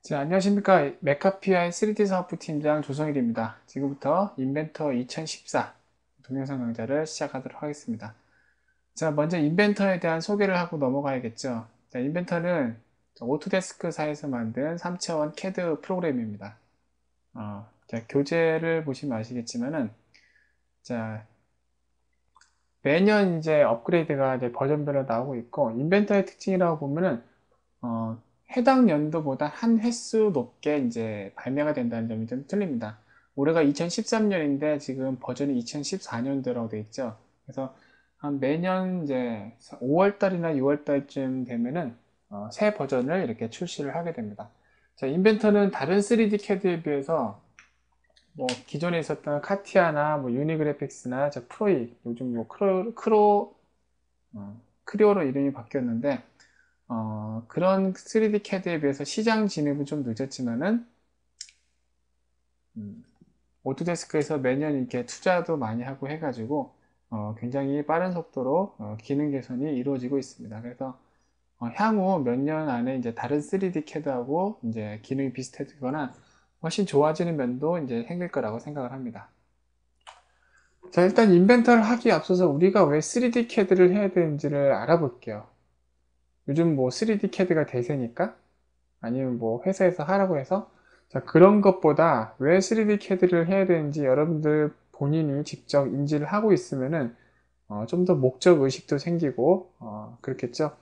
자, 안녕하십니까. 메카피아의 3D 사업부 팀장 조성일입니다. 지금부터 인벤터 2014 동영상 강좌를 시작하도록 하겠습니다. 자, 먼저 인벤터에 대한 소개를 하고 넘어가야겠죠. 자, 인벤터는 오토데스크사에서 만든 3차원 CAD 프로그램입니다. 어, 자, 교재를 보시면 아시겠지만은, 자, 매년 이제 업그레이드가 이제 버전별로 나오고 있고, 인벤터의 특징이라고 보면은, 어, 해당 연도보다 한 횟수 높게 이제 발매가 된다는 점이 좀 틀립니다. 올해가 2013년인데 지금 버전이 2014년도라고 되어 있죠. 그래서 한 매년 이제 5월달이나 6월달쯤 되면은 어, 새 버전을 이렇게 출시를 하게 됩니다. 자, 인벤터는 다른 3D 캐드에 비해서 뭐 기존에 있었던 카티아나 뭐 유니그래픽스나 저 프로이 요즘 뭐 크로 크로 어, 크리오로 이름이 바뀌었는데 어, 그런 3D 캐드에 비해서 시장 진입은 좀 늦었지만은 음, 오토데스크에서 매년 이렇게 투자도 많이 하고 해가지고 어, 굉장히 빠른 속도로 어, 기능 개선이 이루어지고 있습니다. 그래서 어, 향후 몇 년 안에 이제 다른 3D 캐드하고 이제 기능이 비슷해지거나 훨씬 좋아지는 면도 이제 생길 거라고 생각을 합니다. 자 일단 인벤터를 하기 앞서서 우리가 왜 3D 캐드를 해야 되는지를 알아볼게요. 요즘 뭐 3D 캐드가 대세니까 아니면 뭐 회사에서 하라고 해서 자 그런 것보다 왜 3D 캐드를 해야 되는지 여러분들 본인이 직접 인지를 하고 있으면은 어, 좀 더 목적 의식도 생기고 어, 그렇겠죠.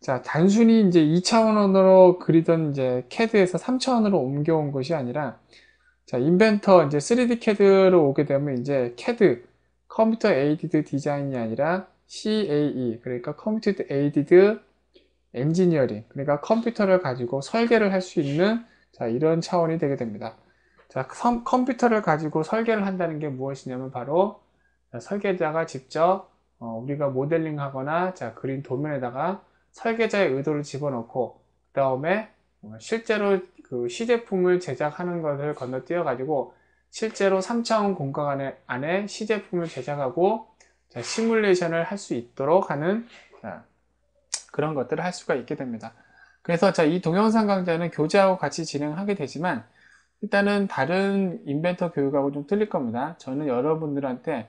자 단순히 이제 2차원으로 그리던 이제 캐드에서 3차원으로 옮겨온 것이 아니라 자 인벤터 이제 3D 캐드로 오게 되면 이제 캐드 컴퓨터 에이디드 디자인이 아니라 CAE 그러니까 컴퓨터 에이디드 엔지니어링 그러니까 컴퓨터를 가지고 설계를 할 수 있는 자 이런 차원이 되게 됩니다. 자 컴퓨터를 가지고 설계를 한다는 게 무엇이냐면 바로 자, 설계자가 직접 어, 우리가 모델링하거나 자 그린 도면에다가 설계자의 의도를 집어넣고 그 다음에 실제로 그 시제품을 제작하는 것을 건너뛰어 가지고 실제로 3차원 공간 안에, 안에 시제품을 제작하고 자, 시뮬레이션을 할 수 있도록 하는 자, 그런 것들을 할 수가 있게 됩니다. 그래서 자, 이 동영상 강좌는 교재하고 같이 진행하게 되지만 일단은 다른 인벤터 교육하고 좀 틀릴 겁니다. 저는 여러분들한테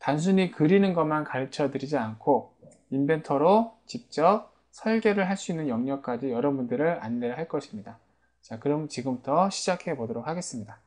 단순히 그리는 것만 가르쳐 드리지 않고 인벤터로 직접 설계를 할 수 있는 영역까지 여러분들을 안내를 할 것입니다. 자, 그럼 지금부터 시작해 보도록 하겠습니다.